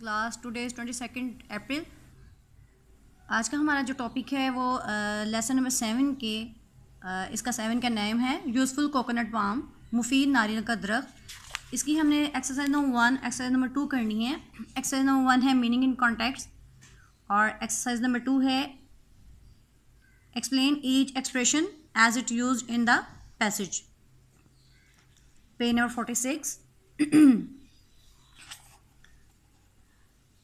Class today is twenty second April आज का हमारा जो टॉपिक है वो लेसन नंबर सेवन के आ, इसका सेवन का नेम है यूज़फुल कोकोनट पाम मुफीद नारियल का दरख इसकी हमने exercise number one exercise number two करनी है एक्सरसाइज नंबर वन है मीनिंग इन कॉन्टेक्ट और एक्सरसाइज नंबर टू है explain each expression as it use in the passage page number forty six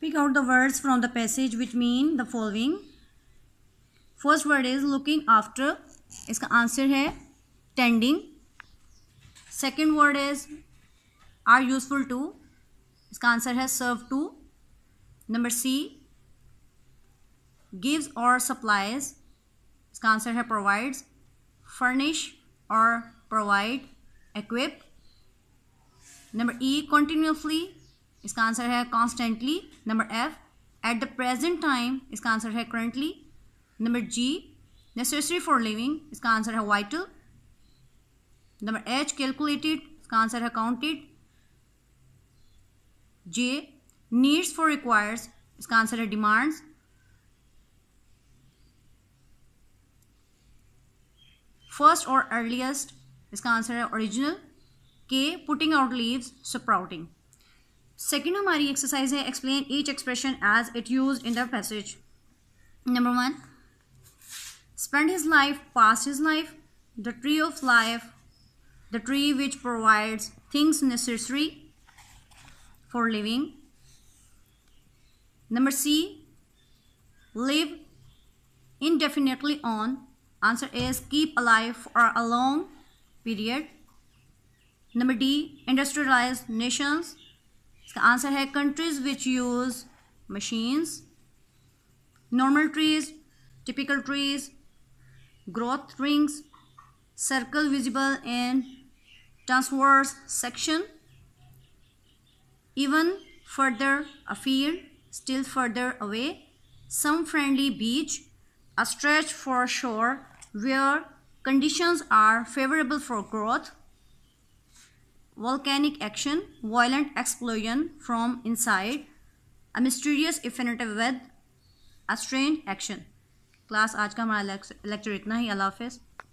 Pick out the words from the passage which mean the following. First word is looking after. इसका answer है tending second word is are useful to इसका answer है serve to number C gives और supplies इसका answer है provides furnish और provide equip number e continuously इसका answer है constantly number F at the present time इसका आंसर है currently number G necessary for living इसका आंसर है वाइटल नंबर एच कैलकुलेटेड इसका आंसर है counted J needs for requires इसका answer है डिमांड्स फर्स्ट और अर्लीस्ट इसका आंसर है original K putting out leaves sprouting second हमारी एक्सरसाइज है explain each expression as it use in the passage number one spend his life pass his life the tree of life the tree which provides things necessary for living number C live indefinitely on answer is keep alive for a long period number d industrialized nations इसका answer है countries which use machines normal trees typical trees growth rings circle visible and transverse section even further a still further away some friendly beach a stretch for sure where conditions are favourable for growth volcanic action, violent explosion from inside, a mysterious infinitive with, a strange action. Class आज का हमारा lecture इतना ही अल्लाह हाफिज़